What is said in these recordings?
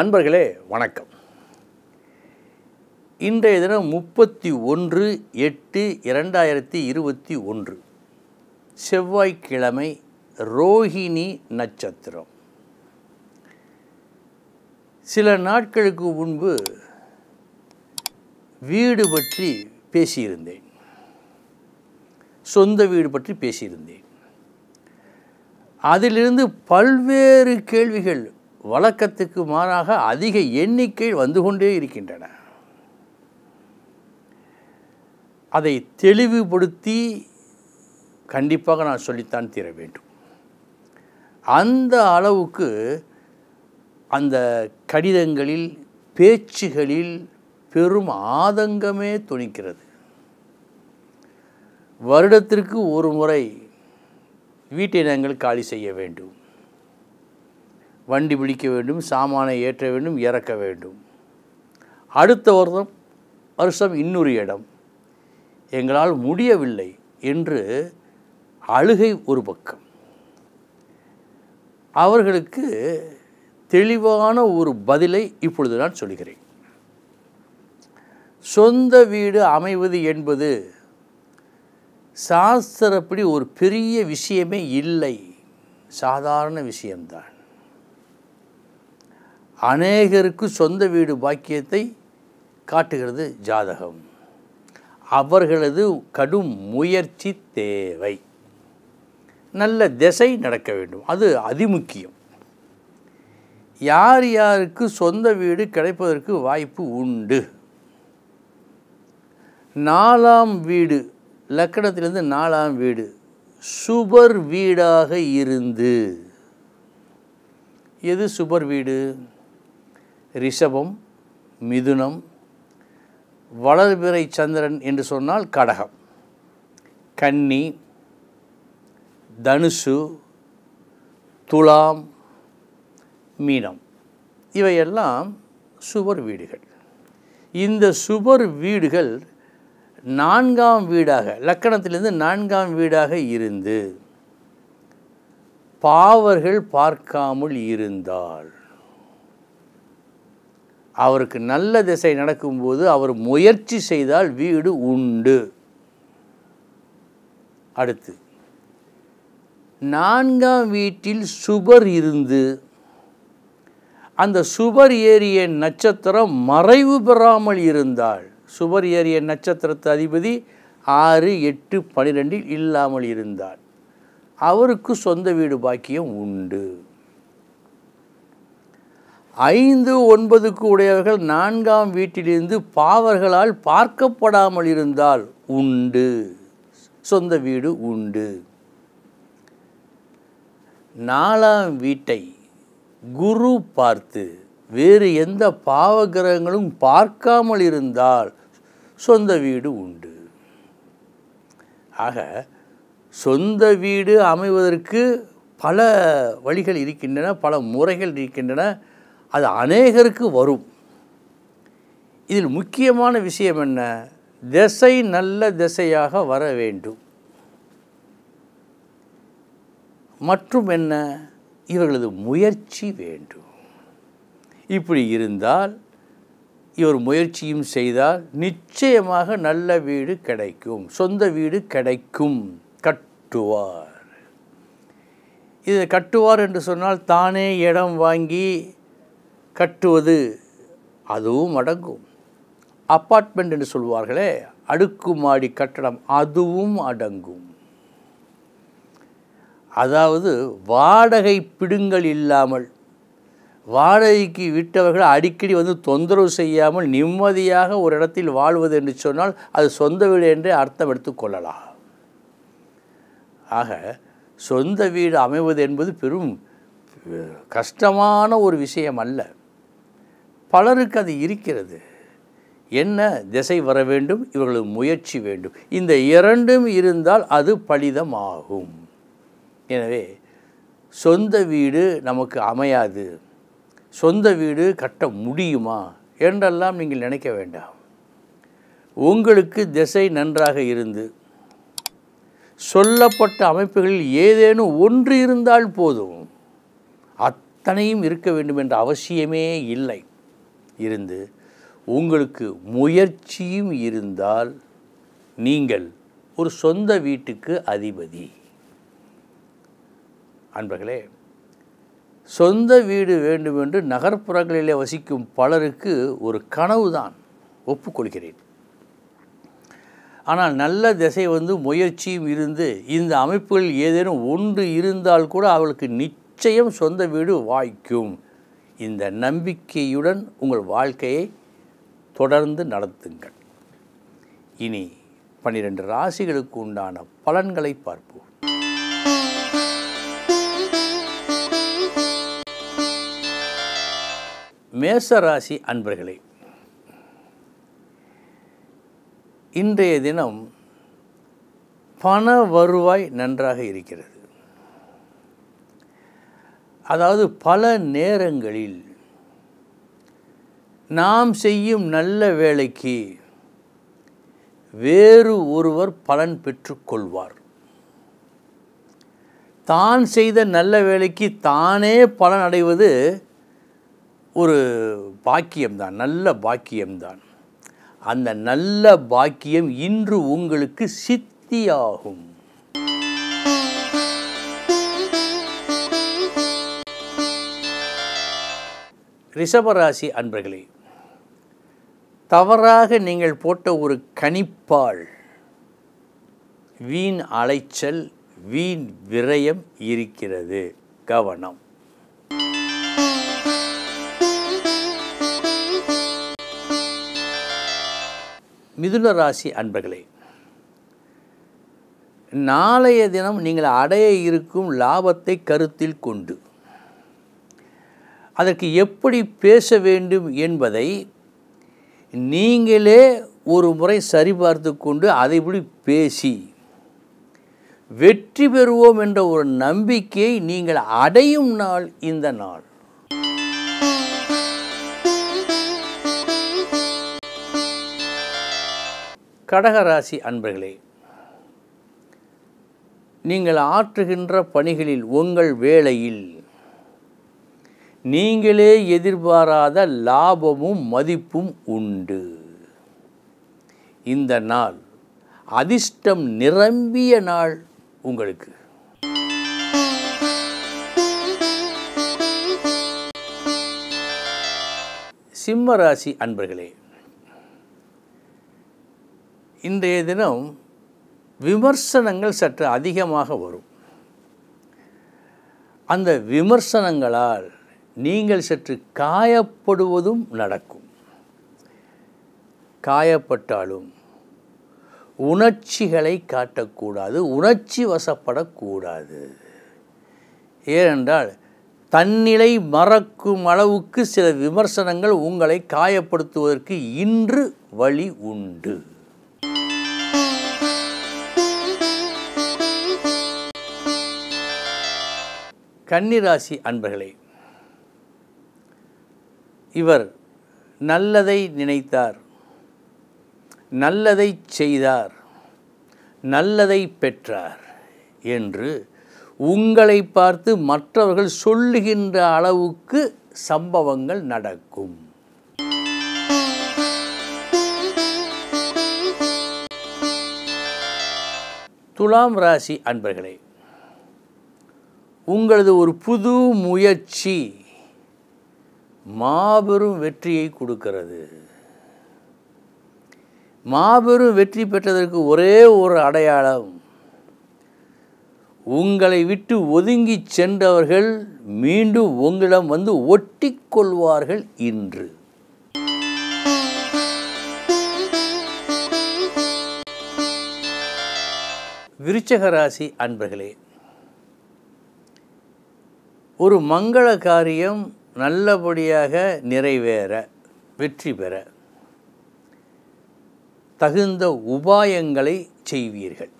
அன்பர்களே வணக்கம் இன்றைய தினம் முப்பத்தி ஒன்று எட்டு இரண்டாயிரத்தி இருபத்தி ஒன்று செவ்வாய்க்கிழமை ரோஹிணி நட்சத்திரம் சில நாட்களுக்கு முன்பு வீடு பற்றி பேசியிருந்தேன் சொந்த வீடு பற்றி பேசியிருந்தேன் அதிலிருந்து பல்வேறு கேள்விகள் வழக்கத்துக்கு மாறாக அதிக எண்ணிக்கை வந்து கொண்டே இருக்கின்றன அதை தெளிவுபடுத்தி கண்டிப்பாக நான் சொல்லித்தான் தீர வேண்டும் அந்த அளவுக்கு அந்த கடிதங்களில் பேச்சுகளில் பெரும் ஆதங்கமே துணிக்கிறது வருடத்திற்கு ஒரு முறை வீட்டினங்கள் காலி செய்ய வேண்டும் வண்டி பிடிக்க வேண்டும் சாமானை ஏற்ற வேண்டும் இறக்க வேண்டும் அடுத்த வருடம் வருஷம் இன்னொரு இடம் எங்களால் முடியவில்லை என்று அழுகை ஒரு பக்கம் அவர்களுக்கு தெளிவான ஒரு பதிலை இப்பொழுது நான் சொல்கிறேன் சொந்த வீடு அமைவது என்பது சாஸ்திரப்படி ஒரு பெரிய விஷயமே இல்லை சாதாரண விஷயம்தான் அநேகருக்கு சொந்த வீடு பாக்கியத்தை காட்டுகிறது ஜாதகம் அவர்களது கடும் முயற்சி தேவை நல்ல திசை நடக்க வேண்டும் அது அதிமுக்கியம் யார் யாருக்கு சொந்த வீடு கிடைப்பதற்கு வாய்ப்பு உண்டு நாலாம் வீடு லக்கணத்திலிருந்து நாலாம் வீடு சுபர் வீடாக இருந்து எது சுபர் வீடு ரிஷபம் மிதுனம் வளர்பிறை சந்திரன் என்று சொன்னால் கடகம் கன்னி தனுசு துலாம் மீனம் இவையெல்லாம் சுவர் வீடுகள் இந்த சுவர் வீடுகள் நான்காம் வீடாக லக்கணத்திலிருந்து நான்காம் வீடாக இருந்து பாவர்கள் பார்க்காமல் இருந்தால் அவருக்கு நல்ல திசை நடக்கும்போது அவர் முயற்சி செய்தால் வீடு உண்டு அடுத்து நான்காம் வீட்டில் சுபர் இருந்து அந்த சுபர் ஏறிய நட்சத்திரம் மறைவு பெறாமல் இருந்தால் சுபர் ஏறிய நட்சத்திரத்து அதிபதி ஆறு எட்டு பனிரெண்டில் இல்லாமல் இருந்தால் அவருக்கு சொந்த வீடு பாக்கியம் உண்டு ஐந்து ஒன்பதுக்கு உடையவர்கள் நான்காம் வீட்டிலிருந்து பாவர்களால் பார்க்கப்படாமல் இருந்தால் உண்டு சொந்த வீடு உண்டு நாலாம் வீட்டை குரு பார்த்து வேறு எந்த பாவ கிரகங்களும் பார்க்காமல் இருந்தால் சொந்த வீடு உண்டு ஆக சொந்த வீடு அமைவதற்கு பல வழிகள் இருக்கின்றன பல முறைகள் இருக்கின்றன அது அநேகருக்கு வரும் இதில் முக்கியமான விஷயம் என்ன திசை நல்ல திசையாக வர வேண்டும் மற்றும் என்ன இவர்களது முயற்சி வேண்டும் இப்படி இருந்தால் இவர் முயற்சியும் செய்தால் நிச்சயமாக நல்ல வீடு கிடைக்கும் சொந்த வீடு கிடைக்கும் கட்டுவார் இதை கட்டுவார் என்று சொன்னால் தானே இடம் வாங்கி கட்டுவது அதுவும் அடங்கும் அப்பார்ட்மெண்ட் என்று சொல்வார்களே அடுக்குமாடி கட்டடம் அதுவும் அடங்கும் அதாவது வாடகை பிடுங்கள் இல்லாமல் வாடகைக்கு விட்டவர்கள் அடிக்கடி வந்து தொந்தரவு செய்யாமல் நிம்மதியாக ஒரு இடத்தில் வாழ்வது என்று சொன்னால் அது சொந்த வீடு என்றே அர்த்தம் எடுத்துக்கொள்ளலாம் ஆக சொந்த வீடு அமைவது என்பது பெரும் கஷ்டமான ஒரு விஷயம் அல்ல பலருக்கு அது இருக்கிறது என்ன திசை வர வேண்டும் இவர்களுக்கு முயற்சி வேண்டும் இந்த இரண்டும் இருந்தால் அது பலிதமாகும் எனவே சொந்த வீடு நமக்கு அமையாது சொந்த வீடு கட்ட முடியுமா என்றெல்லாம் நீங்கள் நினைக்க வேண்டாம் உங்களுக்கு திசை நன்றாக இருந்து சொல்லப்பட்ட அமைப்புகளில் ஏதேனும் ஒன்று இருந்தால் போதும் அத்தனையும் இருக்க வேண்டும் என்ற அவசியமே இல்லை இருந்து உங்களுக்கு முயற்சியும் இருந்தால் நீங்கள் ஒரு சொந்த வீட்டுக்கு அதிபதி அன்பர்களே சொந்த வீடு வேண்டும் என்று நகர்ப்புறங்களிலே வசிக்கும் பலருக்கு ஒரு கனவு தான் ஒப்புக்கொள்கிறேன் ஆனால் நல்ல திசை வந்து முயற்சியும் இருந்து இந்த அமைப்புகள் ஏதேனும் ஒன்று இருந்தால் கூட அவளுக்கு நிச்சயம் சொந்த வீடு வாய்க்கும் இந்த நம்பிக்கையுடன் உங்கள் வாழ்க்கையை தொடர்ந்து நடத்துங்கள் இனி பன்னிரண்டு ராசிகளுக்கு உண்டான பலன்களை பார்ப்போம் மேச ராசி அன்பர்களே இன்றைய தினம் பண வருவாய் நன்றாக இருக்கிறது அதாவது பல நேரங்களில் நாம் செய்யும் நல்ல வேலைக்கு வேறு ஒருவர் பலன் பெற்றுக்கொள்வார் தான் செய்த நல்ல வேலைக்கு தானே பலன் அடைவது ஒரு பாக்கியம்தான் நல்ல பாக்கியம்தான் அந்த நல்ல பாக்கியம் இன்று உங்களுக்கு சித்தியாகும் ரிஷபராசி அன்பர்களே தவறாக நீங்கள் போட்ட ஒரு கணிப்பால் வீண் அலைச்சல் வீண் விரயம் இருக்கிறது கவனம் மிதுன ராசி அன்பர்களே நாளைய தினம் நீங்கள் அடைய இருக்கும் லாபத்தை கருத்தில் கொண்டு அதற்கு எப்படி பேச வேண்டும் என்பதை நீங்களே ஒரு முறை சரிபார்த்து கொண்டு அதை பேசி வெற்றி பெறுவோம் என்ற ஒரு நம்பிக்கையை நீங்கள் அடையும் நாள் இந்த நாள் கடகராசி அன்பர்களே நீங்கள் ஆற்றுகின்ற பணிகளில் உங்கள் வேளையில் நீங்களே எதிர்பாராத லாபமும் மதிப்பும் உண்டு இந்த நாள் அதிர்ஷ்டம் நிரம்பிய நாள் உங்களுக்கு சிம்ம ராசி அன்பர்களே இன்றைய தினம் விமர்சனங்கள் சற்று அதிகமாக வரும் அந்த விமர்சனங்களால் நீங்கள் சற்று காயப்படுவதும் நடக்கும் காயப்பட்டாலும் உணர்ச்சிகளை காட்டக்கூடாது உணர்ச்சி வசப்படக்கூடாது ஏனென்றால் தன்னிலை மறக்கும் அளவுக்கு சில விமர்சனங்கள் உங்களை காயப்படுத்துவதற்கு இன்று வழி உண்டு கன்னிராசி அன்பர்களே இவர் நல்லதை நினைத்தார் நல்லதை செய்தார் நல்லதை பெற்றார் என்று உங்களை பார்த்து மற்றவர்கள் சொல்லுகின்ற அளவுக்கு சம்பவங்கள் நடக்கும் துலாம் ராசி அன்பர்களே உங்களது ஒரு புது முயற்சி மாபெரும் வெற்றியை கொடுக்கிறது மாபெரும் வெற்றி பெற்றதற்கு ஒரே ஒரு அடையாளம் உங்களை விட்டு ஒதுங்கி சென்றவர்கள் மீண்டும் உங்களிடம் வந்து ஒட்டிக்கொள்வார்கள் இன்று விருச்சகராசி அன்பர்களே ஒரு மங்கள காரியம் நல்லபடியாக நிறைவேற வெற்றி பெற தகுந்த உபாயங்களை செய்வீர்கள்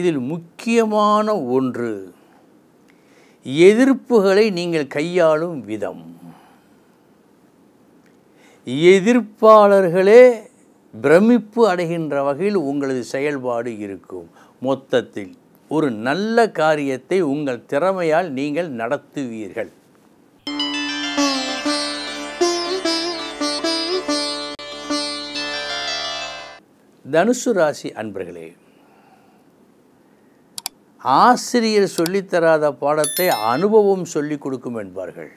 இதில் முக்கியமான ஒன்று எதிர்ப்புகளை நீங்கள் கையாளும் விதம் எதிர்ப்பாளர்களே பிரமிப்பு அடைகின்ற வகையில் உங்களது செயல்பாடு இருக்கும் மொத்தத்தில் ஒரு நல்ல காரியத்தை உங்கள் திறமையால் நீங்கள் நடத்துவீர்கள் தனுசு ராசி அன்பர்களே ஆசிரியர் சொல்லித்தராத பாடத்தை அனுபவம் சொல்லி கொடுக்கும் என்பார்கள்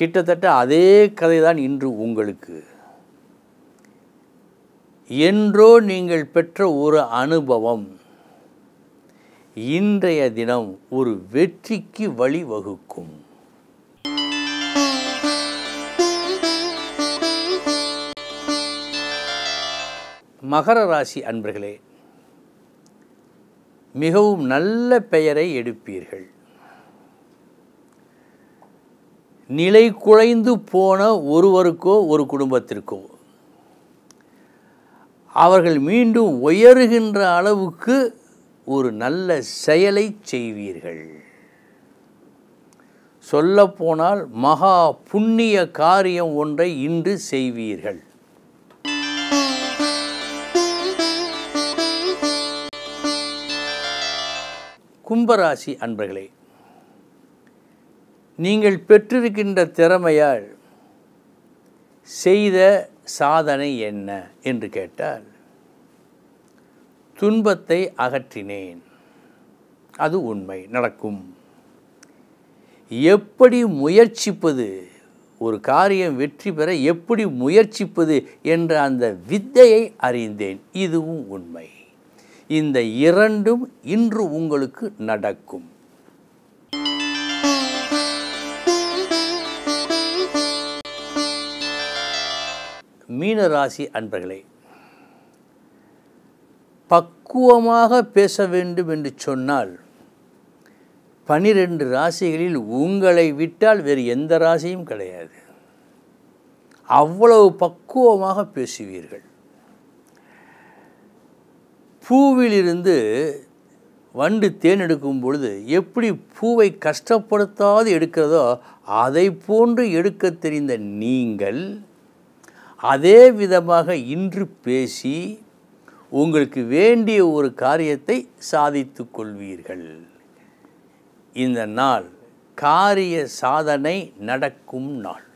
கிட்டத்தட்ட அதே கதை தான் இன்று உங்களுக்கு என்றோ நீங்கள் பெற்ற ஒரு அனுபவம் இன்றைய தினம் ஒரு வெற்றிக்கு வழிவகுக்கும் மகர ராசி அன்பர்களே மிகவும் நல்ல பெயரை எடுப்பீர்கள் நிலை குலைந்து போன ஒருவருக்கோ ஒரு குடும்பத்திற்கோ அவர்கள் மீண்டும் உயருகின்ற அளவுக்கு ஒரு நல்ல செயலை செய்வீர்கள் சொல்லப்போனால் மகா புண்ணிய காரியம் ஒன்றை இன்று செய்வீர்கள் கும்பராசி அன்பர்களே நீங்கள் பெற்றிருக்கின்ற திறமையால் செய்த சாதனை என்ன என்று கேட்டால் துன்பத்தை அகற்றினேன் அது உண்மை நடக்கும் எப்படி முயற்சிப்பது ஒரு காரியம் வெற்றி பெற எப்படி முயற்சிப்பது என்ற அந்த வித்தையை அறிந்தேன் இதுவும் உண்மை இந்த இரண்டும் இன்று உங்களுக்கு நடக்கும் மீனராசி அன்பர்களே பக்குவமாக பேச வேண்டும் என்று சொன்னால் பனிரெண்டு ராசிகளில் உங்களை விட்டால் வேறு எந்த ராசியும் கிடையாது அவ்வளவு பக்குவமாக பேசுவீர்கள் பூவிலிருந்து வண்டு தேன் எடுக்கும் பொழுது எப்படி பூவை கஷ்டப்படுத்தாது எடுக்கிறதோ அதை போன்று எடுக்க தெரிந்த நீங்கள் அதே விதமாக இன்று பேசி உங்களுக்கு வேண்டிய ஒரு காரியத்தை சாதித்து கொள்வீர்கள் இந்த நாள் காரிய சாதனை நடக்கும் நாள்